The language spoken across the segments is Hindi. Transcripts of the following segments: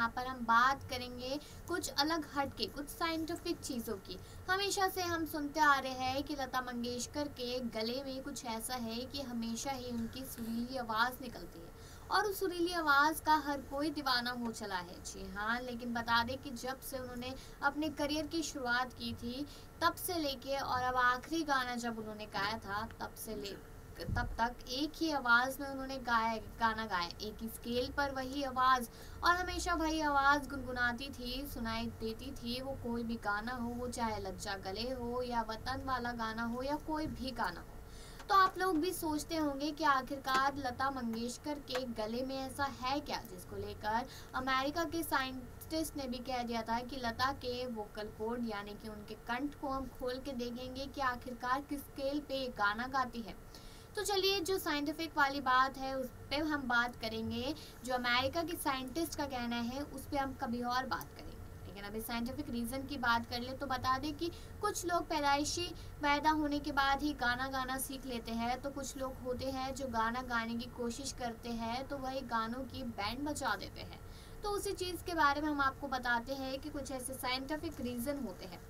यहाँ पर हम बात करेंगे कुछ अलग हट के कुछ साइंटिफिक चीज़ों की हमेशा से हम सुनते आ रहे हैं कि लता मंगेशकर के गले में कुछ ऐसा है कि हमेशा ही उनकी सुरीली आवाज़ निकलती है और उस सुरीली आवाज़ का हर कोई दीवाना हो चला है जी हाँ लेकिन बता दें कि जब से उन्होंने अपने करियर की शुरुआत की थी तब से लेके और अब आखिरी गाना जब उन्होंने गाया था तब से ले तब तक एक ही आवाज़ में उन्होंने गाया गाना गाया एक ही स्केल पर वही आवाज़ और हमेशा वही आवाज़ गुनगुनाती थी सुनाई देती थी वो कोई भी गाना हो वो चाहे लज्जा गले हो या वतन वाला गाना हो या कोई भी गाना हो तो आप लोग भी सोचते होंगे कि आखिरकार लता मंगेशकर के गले में ऐसा है क्या जिसको लेकर अमेरिका के साइंटिस्ट ने भी कह दिया था कि लता के वोकल कोड यानी कि उनके कंठ को हम खोल के देखेंगे कि आखिरकार किस स्केल पे गाना गाती है तो चलिए जो साइंटिफिक वाली बात है उस पर हम बात करेंगे जो अमेरिका के साइंटिस्ट का कहना है उस पर हम कभी और बात करेंगे लेकिन अभी साइंटिफिक रीज़न की बात कर ले तो बता दें कि कुछ लोग पैदाइशी पैदा होने के बाद ही गाना गाना सीख लेते हैं तो कुछ लोग होते हैं जो गाना गाने की कोशिश करते हैं तो वही गानों की बैंड बचा देते हैं तो उसी चीज़ के बारे में हम आपको बताते हैं कि कुछ ऐसे साइंटिफिक रीज़न होते हैं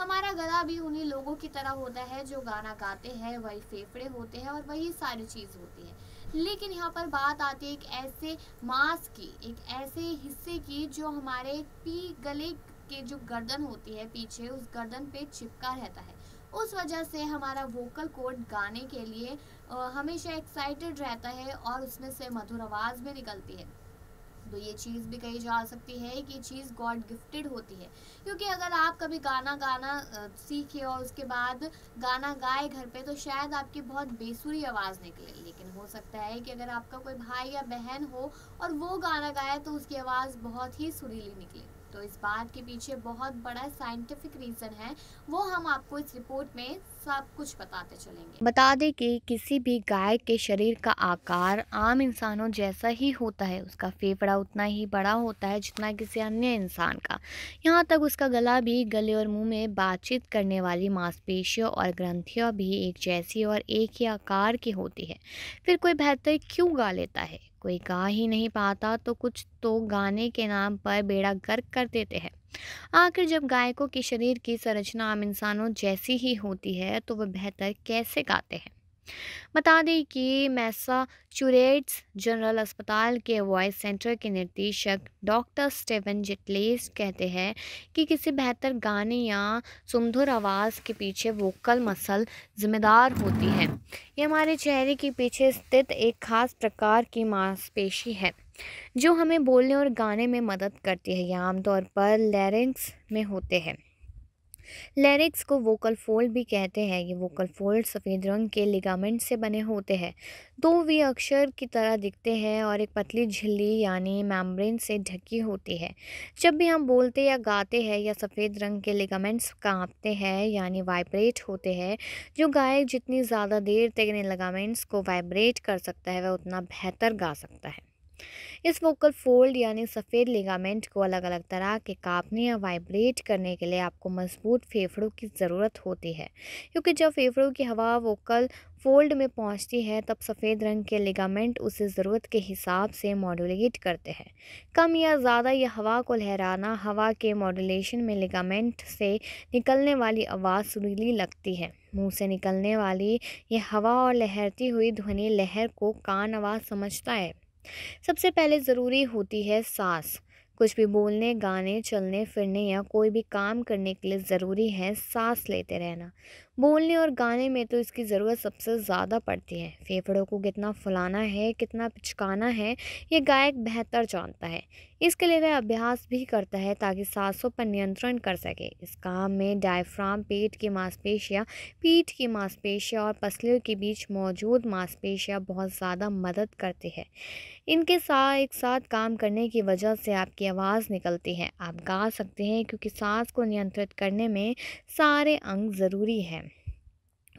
हमारा गला भी उन्हीं लोगों की तरह होता है जो गाना गाते हैं वही फेफड़े होते हैं और वही सारी चीज़ होती है लेकिन यहाँ पर बात आती है एक ऐसे मांस की एक ऐसे हिस्से की जो हमारे पी गले के जो गर्दन होती है पीछे उस गर्दन पे चिपका रहता है उस वजह से हमारा वोकल कोड गाने के लिए हमेशा एक्साइटेड रहता है और उसमें से मधुर आवाज़ भी निकलती है तो ये चीज़ भी कही जा सकती है कि चीज़ गॉड गिफ्टेड होती है क्योंकि अगर आप कभी गाना गाना सीखे और उसके बाद गाना गाए घर पे तो शायद आपकी बहुत बेसुरी आवाज़ निकले लेकिन हो सकता है कि अगर आपका कोई भाई या बहन हो और वो गाना गाए तो उसकी आवाज़ बहुत ही सुरीली निकले तो इस बात के पीछे बहुत बड़ा साइंटिफिक रीज़न है वो हम आपको इस रिपोर्ट में सब कुछ बताते चलेंगे बता दें कि किसी भी गाय के शरीर का आकार आम इंसानों जैसा ही होता है उसका फेफड़ा उतना ही बड़ा होता है जितना किसी अन्य इंसान का यहाँ तक उसका गला भी गले और मुंह में बातचीत करने वाली मांसपेशियों और ग्रंथियों भी एक जैसी और एक ही आकार की होती है फिर कोई बेहतर क्यों गा लेता है कोई गा ही नहीं पाता तो कुछ तो गाने के नाम पर बेड़ा गर्क कर देते हैं आखिर जब गायकों के शरीर की संरचना आम इंसानों जैसी ही होती है तो वह बेहतर कैसे गाते हैं बता दें कि मैसा चुरेट्स जनरल अस्पताल के वॉइस सेंटर के निर्देशक डॉक्टर स्टेवन जिटलेस कहते हैं कि किसी बेहतर गाने या सुमधुर आवाज़ के पीछे वोकल मसल जिम्मेदार होती है ये हमारे चेहरे के पीछे स्थित एक खास प्रकार की मांसपेशी है जो हमें बोलने और गाने में मदद करती है यह आमतौर पर लैरिंग्स में होते हैं लैरिक्स को वोकल फोल्ड भी कहते हैं ये वोकल फोल्ड सफ़ेद रंग के लिगामेंट से बने होते हैं दो वी अक्षर की तरह दिखते हैं और एक पतली झिल्ली यानी मैम्ब्रेन से ढकी होती है जब भी हम बोलते या गाते हैं या सफ़ेद रंग के लिगामेंट्स कांपते हैं यानी वाइब्रेट होते हैं जो गायक जितनी ज़्यादा देर तक इन लिगामेंट्स को वाइब्रेट कर सकता है वह उतना बेहतर गा सकता है इस वोकल फोल्ड यानी सफ़ेद लिगामेंट को अलग अलग तरह के कांपने या वाइब्रेट करने के लिए आपको मजबूत फेफड़ों की ज़रूरत होती है क्योंकि जब फेफड़ों की हवा वोकल फोल्ड में पहुंचती है तब सफ़ेद रंग के लिगामेंट उसे ज़रूरत के हिसाब से मॉड्यूलेट करते हैं कम या ज़्यादा यह हवा को लहराना हवा के मॉड्यूलेशन में लिगामेंट से निकलने वाली आवाज़ सुरीली लगती है मुंह से निकलने वाली यह हवा और लहरती हुई ध्वनि लहर को कान आवाज़ समझता है सबसे पहले ज़रूरी होती है सांस कुछ भी बोलने गाने चलने फिरने या कोई भी काम करने के लिए ज़रूरी है सांस लेते रहना बोलने और गाने में तो इसकी ज़रूरत सबसे ज़्यादा पड़ती है फेफड़ों को कितना फुलाना है कितना पिचकाना है ये गायक बेहतर जानता है इसके लिए वह अभ्यास भी करता है ताकि सांसों पर नियंत्रण कर सके इस काम में डायफ्राम पेट की मांसपेशियाँ पीठ की मांसपेशियाँ और पसलियों के बीच मौजूद मांसपेशियाँ बहुत ज़्यादा मदद करती है इनके साथ एक साथ काम करने की वजह से आपकी आवाज़ निकलती है आप गा सकते हैं क्योंकि सांस को नियंत्रित करने में सारे अंग ज़रूरी हैं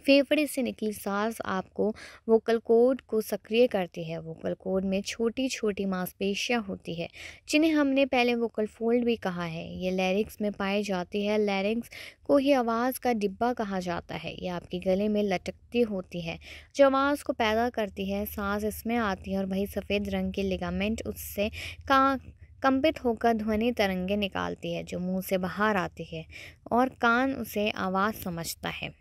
फेफड़े से निकली सांस आपको वोकल कोड को सक्रिय करती है वोकल कोड में छोटी छोटी मांसपेशियाँ होती है जिन्हें हमने पहले वोकल फोल्ड भी कहा है ये लैरिक्स में पाई जाती है लैरिक्स को ही आवाज़ का डिब्बा कहा जाता है यह आपके गले में लटकती होती है जो आवाज़ को पैदा करती है सांस इसमें आती है और वही सफ़ेद रंग के लिगामेंट उससे का कंपित होकर ध्वनि तरंगे निकालती है जो मुंह से बाहर आती है और कान उसे आवाज़ समझता है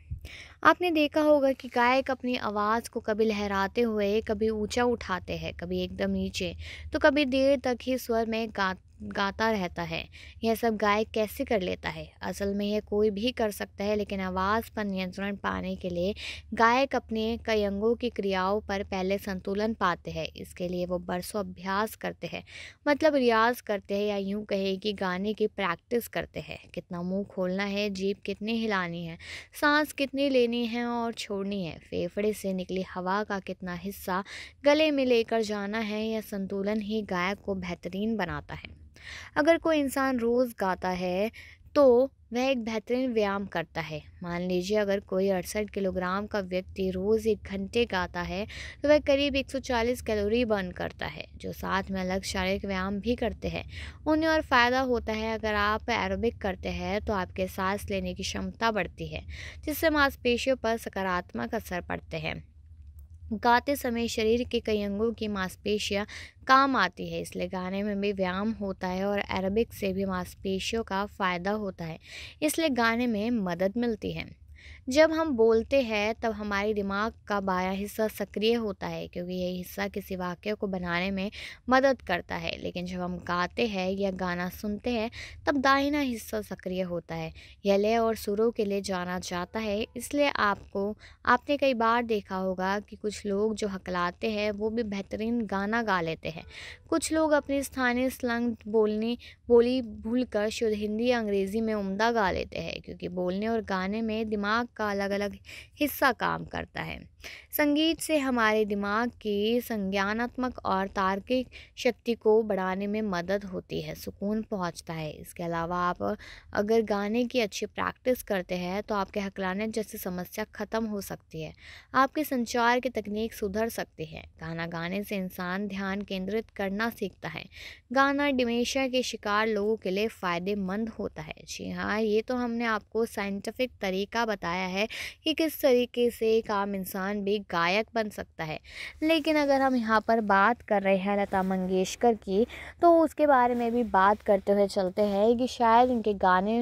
आपने देखा होगा कि गायक अपनी आवाज़ को कभी लहराते हुए कभी ऊंचा उठाते हैं कभी एकदम नीचे तो कभी देर तक ही स्वर में गा गाता रहता है यह सब गायक कैसे कर लेता है असल में यह कोई भी कर सकता है लेकिन आवाज़ पर नियंत्रण पाने के लिए गायक अपने कई अंगों की क्रियाओं पर पहले संतुलन पाते हैं इसके लिए वो बरसों अभ्यास करते हैं मतलब रियाज करते हैं या यूं कहे कि गाने की प्रैक्टिस करते हैं कितना मुंह खोलना है जीप कितनी हिलानी है सांस कितनी लेनी देनी है और छोड़नी है फेफड़े से निकली हवा का कितना हिस्सा गले में लेकर जाना है यह संतुलन ही गायक को बेहतरीन बनाता है अगर कोई इंसान रोज़ गाता है तो वह एक बेहतरीन व्यायाम करता है मान लीजिए अगर कोई अड़सठ किलोग्राम का व्यक्ति रोज़ एक घंटे गाता है तो वह करीब 140 कैलोरी बर्न करता है जो साथ में अलग शारीरिक व्यायाम भी करते हैं उन्हें और फ़ायदा होता है अगर आप एरोबिक करते हैं तो आपके सांस लेने की क्षमता बढ़ती है जिससे मांसपेशियों पर सकारात्मक असर पड़ते हैं गाते समय शरीर के कई अंगों की मांसपेशियाँ काम आती है इसलिए गाने में भी व्यायाम होता है और अरबिक से भी मांसपेशियों का फ़ायदा होता है इसलिए गाने में मदद मिलती है जब हम बोलते हैं तब हमारे दिमाग का बाया हिस्सा सक्रिय होता है क्योंकि यही हिस्सा किसी वाक्य को बनाने में मदद करता है लेकिन जब हम गाते हैं या गाना सुनते हैं तब दाहिना हिस्सा सक्रिय होता है यह लय और सुरों के लिए जाना जाता है इसलिए आपको आपने कई बार देखा होगा कि कुछ लोग जो हकलाते हैं वो भी बेहतरीन गाना गा लेते हैं कुछ लोग अपनी स्थानीय स्लंग बोलने बोली भूल कर शुद्ध हिंदी या अंग्रेज़ी में उमदा गा लेते हैं क्योंकि बोलने और गाने में दिमाग दिमाग का अलग अलग हिस्सा काम करता है संगीत से हमारे दिमाग की संज्ञानात्मक और तार्किक शक्ति को बढ़ाने में मदद होती है सुकून पहुंचता है इसके अलावा आप अगर गाने की अच्छी प्रैक्टिस करते हैं तो आपके हकलाने जैसी समस्या ख़त्म हो सकती है आपके संचार की तकनीक सुधर सकती है गाना गाने से इंसान ध्यान केंद्रित करना सीखता है गाना डिमेशिया के शिकार लोगों के लिए फ़ायदेमंद होता है जी हाँ ये तो हमने आपको साइंटिफिक तरीका बताया है कि किस तरीके से एक आम इंसान भी गायक बन सकता है लेकिन अगर हम यहाँ पर बात कर रहे हैं लता मंगेशकर की तो उसके बारे में भी बात करते हुए चलते हैं कि शायद उनके गाने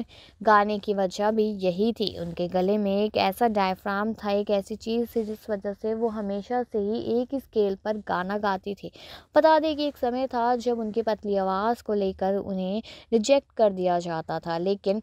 गाने की वजह भी यही थी उनके गले में एक ऐसा डायफ्राम था एक ऐसी चीज़ थी जिस वजह से वो हमेशा से ही एक ही स्केल पर गाना गाती थी बता दें कि एक समय था जब उनकी पतली आवाज़ को लेकर उन्हें रिजेक्ट कर दिया जाता था लेकिन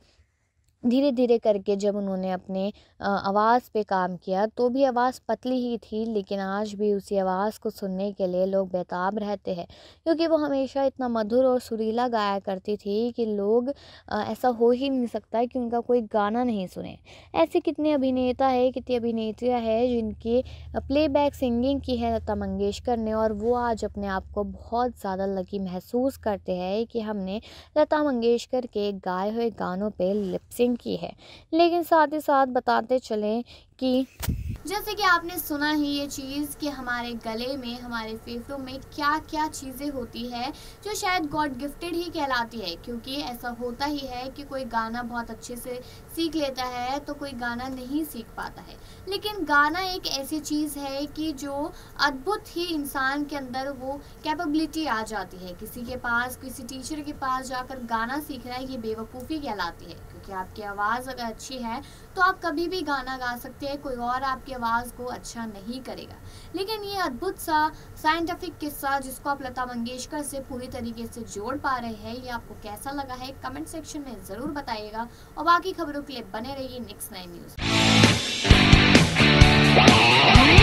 धीरे धीरे करके जब उन्होंने अपने आवाज़ पे काम किया तो भी आवाज़ पतली ही थी लेकिन आज भी उसी आवाज़ को सुनने के लिए लोग बेताब रहते हैं क्योंकि वो हमेशा इतना मधुर और सुरीला गाया करती थी कि लोग ऐसा हो ही नहीं सकता कि उनका कोई गाना नहीं सुने ऐसे कितने अभिनेता है कितनी अभिनेत्रियाँ हैं जिनकी प्लेबैक सिंगिंग की है लता मंगेशकर ने और वो आज अपने आप को बहुत ज़्यादा लकी महसूस करते हैं कि हमने लता मंगेशकर के गाए हुए गानों पर लिपसिंग की है लेकिन साथ ही साथ बताते चलें कि जैसे कि आपने सुना है ये चीज़ कि हमारे गले में हमारे फेफड़ों में क्या क्या चीज़ें होती है जो शायद गॉड गिफ्टेड ही कहलाती है क्योंकि ऐसा होता ही है कि कोई गाना बहुत अच्छे से सीख लेता है तो कोई गाना नहीं सीख पाता है लेकिन गाना एक ऐसी चीज़ है कि जो अद्भुत ही इंसान के अंदर वो कैपेबिलिटी आ जाती है किसी के पास किसी टीचर के पास जाकर गाना सीखना ये बेवकूफ़ी कहलाती है क्योंकि आपकी आवाज़ अगर अच्छी है तो आप कभी भी गाना गा सकते हैं कोई और आपके आपकी आवाज़ को अच्छा नहीं करेगा लेकिन ये अद्भुत सा साइंटिफिक किस्सा जिसको आप लता मंगेशकर से पूरी तरीके से जोड़ पा रहे हैं ये आपको कैसा लगा है कमेंट सेक्शन में ज़रूर बताइएगा और बाकी खबरों के लिए बने रहिए नेक्स्ट नाइन न्यूज़